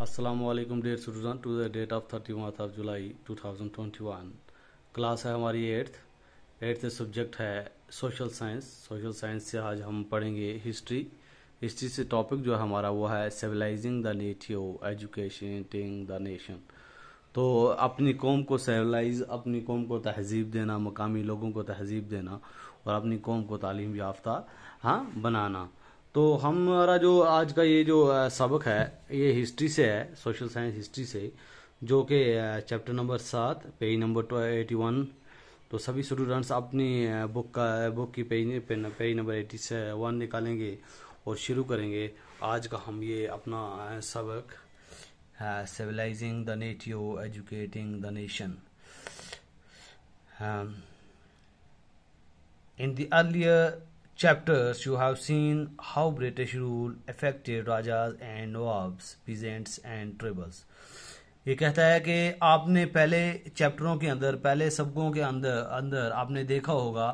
Aslam dear student to the date of thirty one of July two thousand twenty one class है हमारी eighth eighth subject है social science social science से आज हम पढ़ेंगे history history से टॉपिक जो है हमारा वो है सिविलाइजिंग द नेटिव टिंग द नेशन तो अपनी कौम को सिविलाइज अपनी कौम को तहजीब देना मकामी लोगों को तहजीब देना और अपनी कौम को तालीम याफ्ता हाँ बनाना तो हमारा जो आज का ये जो सबक है ये हिस्ट्री से है सोशल साइंस हिस्ट्री से जो कि चैप्टर नंबर सात पेज नंबर एटी वन तो सभी स्टूडेंट्स अपनी बुक का बुक की पेज पेज नंबर एटी से वन निकालेंगे और शुरू करेंगे आज का हम ये अपना सबक civilising the native educating the nation in the earlier chapters you have seen how British rule affected rajas and nawabs, peasants and tribals. ये कहता है कि आपने पहले चैप्टरों के अंदर पहले सबकों के अंदर अंदर आपने देखा होगा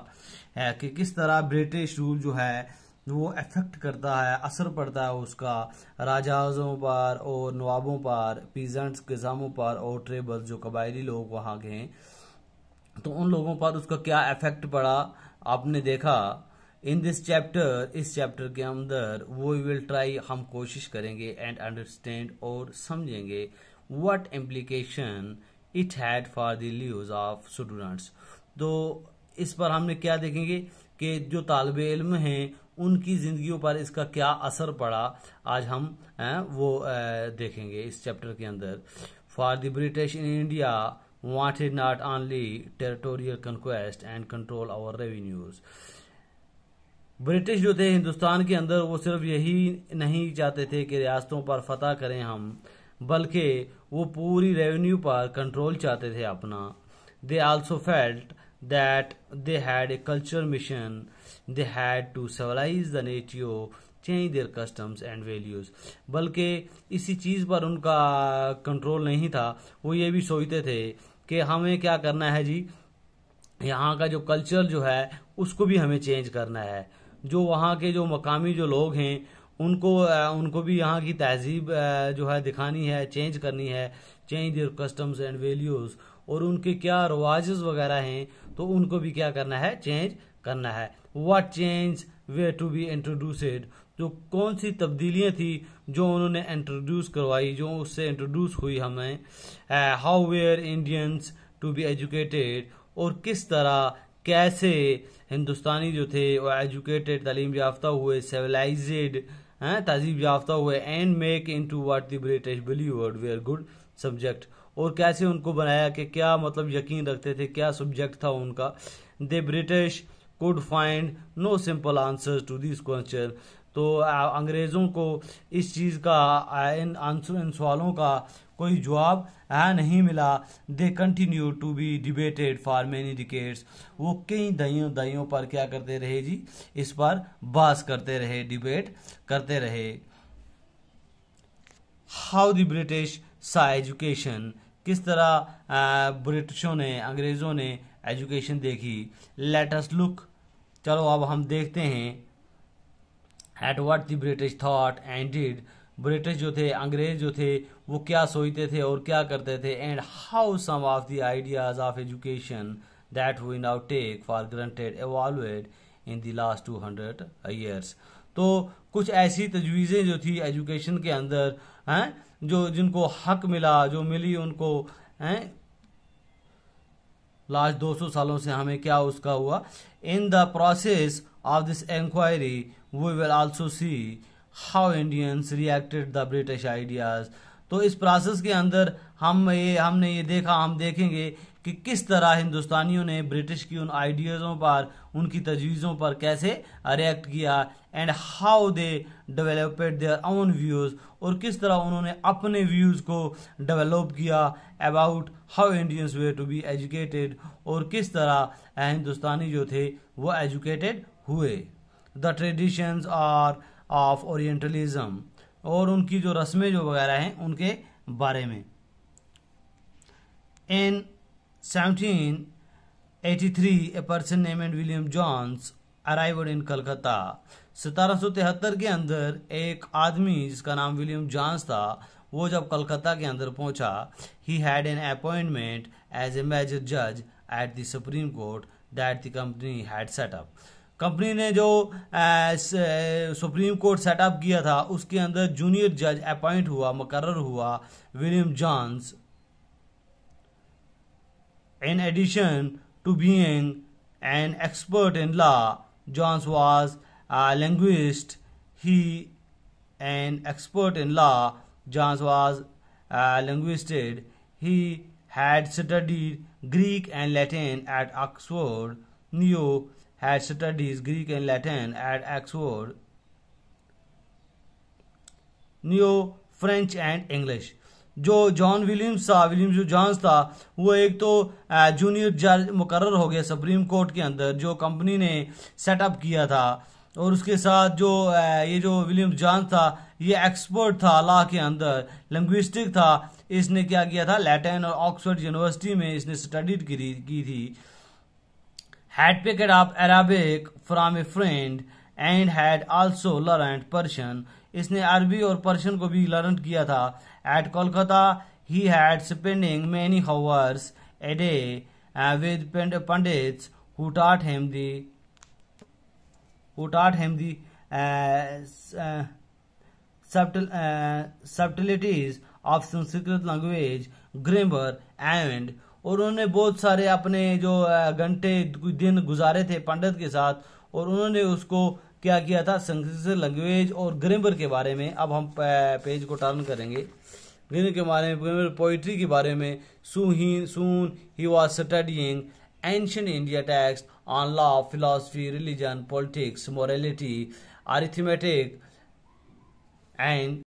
कि किस तरह ब्रिटिश रूल जो है वो अफेक्ट करता है असर पड़ता है उसका राजाजों पर और नवाबों पर पीजेंट्स गजामों पर और ट्रेबल्स जो कबायली लोग वहाँ के हैं तो उन लोगों पर उसका क्या इफेक्ट पड़ा आपने देखा इन दिस चैप्टर इस चैप्टर के अंदर वी विल ट्राई हम कोशिश करेंगे एंड अंडरस्टैंड और समझेंगे what implication it had for the lives of students तो इस पर हमने क्या देखेंगे कि जो तालब इल्म हैं उनकी ज़िंदगियों पर इसका क्या असर पड़ा आज हम आ, वो आ, देखेंगे इस चैप्टर के अंदर for the British in India is not only territorial conquest and control over revenues British जो थे हिंदुस्तान के अंदर वो सिर्फ यही नहीं चाहते थे कि रियासतों पर फतह करें हम बल्कि वो पूरी रेवेन्यू पर कंट्रोल चाहते थे अपना they also felt that they had a culture mission they had to civilise the natives change their customs and values बल्कि इसी चीज़ पर उनका कंट्रोल नहीं था वो ये भी सोचते थे कि हमें क्या करना है जी यहाँ का जो कल्चर जो है उसको भी हमें चेंज करना है जो वहाँ के जो मकामी जो लोग हैं उनको उनको भी यहाँ की तहजीब जो है दिखानी है चेंज करनी है change your customs and values और उनके क्या रवाज वगैरह हैं तो उनको भी क्या करना है चेंज करना है what change were to be introduced जो कौन सी तब्दीलियाँ थी जो उन्होंने इंट्रोड्यूस करवाई जो उससे इंट्रोड्यूस हुई हमें how were Indians to be educated और किस तरह कैसे हिंदुस्तानी जो थे वो एजुकेटेड तलीम याफ्ता हुए सिविलाइज हैं तहजीब याफ्ता हुए and make into what the British believed were good subject और कैसे उनको बनाया कि क्या मतलब यकीन रखते थे क्या सब्जेक्ट था उनका the British could find no simple answer to this question तो अंग्रेज़ों को इस चीज़ का इन आंसर इन सवालों का कोई जवाब है नहीं मिला they continue to be debated for many decades वो कई दाइयों दइयों पर क्या करते रहे जी इस पर बास करते रहे डिबेट करते रहे how the British saw education किस तरह ब्रिटिशों ने अंग्रेज़ों ने एजुकेशन देखी लेटस लुक चलो अब हम देखते हैं at what the British thought and did British जो थे अंग्रेज जो थे वो क्या सोचते थे और क्या करते थे and how some of the ideas of education that we now take for granted evolved in the last two hundred years तो कुछ ऐसी तजवीज़ें जो थी एजुकेशन के अंदर हैं जो जिनको हक मिला जो मिली उनको हैं लास्ट 200 सालों से हमें क्या उसका हुआ in the process of this inquiry we will also see how Indians reacted the British ideas तो इस प्रोसेस के अंदर हम ये हमने ये देखा हम देखेंगे कि किस तरह हिंदुस्तानियों ने ब्रिटिश की उन आइडियाज़ों पर उनकी तजवीज़ों पर कैसे रिएक्ट किया and how they developed their own views और किस तरह उन्होंने अपने व्यूज़ को डेवलप किया about how Indians were to be educated और किस तरह हिंदुस्तानी जो थे वो एजुकेटेड हुए the traditions are of orientalism और उनकी जो रस्में जो वगैरह हैं उनके बारे में in 1783 a person name and William Jones arrived in Calcutta सतारह के अंदर एक आदमी जिसका नाम विलियम जॉन्स था वो जब कलकत्ता के अंदर पहुंचा he had an appointment as a major जज at the supreme court that the company had set up company ने जो सुप्रीम कोर्ट सेटअप किया था उसके अंदर जूनियर जज अपॉइंट हुआ मुकर हुआ William Jones in addition to being an expert in law Jones was linguist he an expert in law Jones was linguist he had studied Greek and Latin at Oxford knew had studied his Greek and Latin at Oxford, knew French and English. जो John Williams था William जो Jones था वो एक तो junior जज मुकर हो गया सुप्रीम कोर्ट के अंदर जो कंपनी ने सेटअप किया था और उसके साथ जो ये जो विलियम जॉन्स था ये एक्सपर्ट था लॉ के अंदर लैंग्विस्टिक था इसने क्या किया था लैटिन और ऑक्सफोर्ड यूनिवर्सिटी में इसने स्टडी की थी had picked up Arabic from a friend and had also learned Persian. इसने अरबी और पर्शियन को भी लर्न किया था at Kolkata he had spending many hours a day with pandit who taught the who taught him the uh, uh, subtil, uh, subtleties of Sanskrit language, grammar, and और उन्होंने बहुत सारे अपने जो घंटे दिन गुजारे थे पंडित के साथ और उन्होंने उसको क्या किया था संस्कृत लैंग्वेज और ग्रेमर के बारे में अब हम पेज को टर्न करेंगे ग्रेमर के बारे में पोइट्री के बारे में सुहीन सुन he was studying ancient India texts on law philosophy religion politics morality arithmetic and